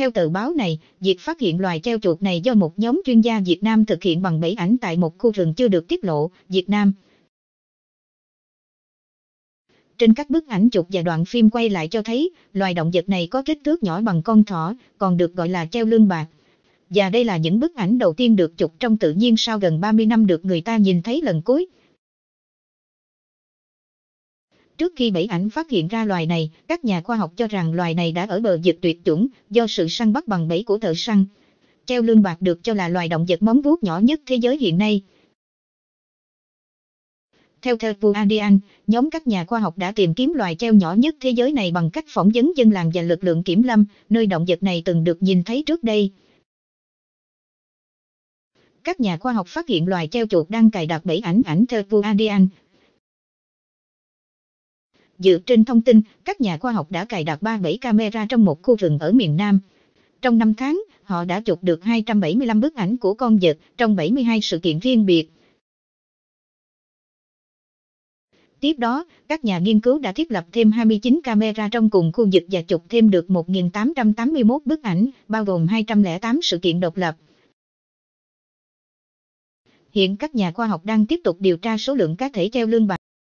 Theo tờ báo này, việc phát hiện loài treo chuột này do một nhóm chuyên gia Việt Nam thực hiện bằng bẫy ảnh tại một khu rừng chưa được tiết lộ, Việt Nam. Trên các bức ảnh chụp và đoạn phim quay lại cho thấy, loài động vật này có kích thước nhỏ bằng con thỏ, còn được gọi là treo lương bạc. Và đây là những bức ảnh đầu tiên được chụp trong tự nhiên sau gần 30 năm được người ta nhìn thấy lần cuối. Trước khi bảy ảnh phát hiện ra loài này, các nhà khoa học cho rằng loài này đã ở bờ vực tuyệt chủng do sự săn bắt bằng bẫy của thợ săn. Treo lương bạc được cho là loài động vật móng vuốt nhỏ nhất thế giới hiện nay. Theo The Guardian, nhóm các nhà khoa học đã tìm kiếm loài treo nhỏ nhất thế giới này bằng cách phỏng vấn dân làng và lực lượng kiểm lâm, nơi động vật này từng được nhìn thấy trước đây. Các nhà khoa học phát hiện loài treo chuột đang cài đặt bẫy ảnh ảnh The Guardian, Dựa trên thông tin, các nhà khoa học đã cài đặt 37 camera trong một khu rừng ở miền Nam. Trong 5 tháng, họ đã chụp được 275 bức ảnh của con vật trong 72 sự kiện riêng biệt. Tiếp đó, các nhà nghiên cứu đã thiết lập thêm 29 camera trong cùng khu vực và chụp thêm được 1.881 bức ảnh, bao gồm 208 sự kiện độc lập. Hiện các nhà khoa học đang tiếp tục điều tra số lượng cá thể treo lương bạc.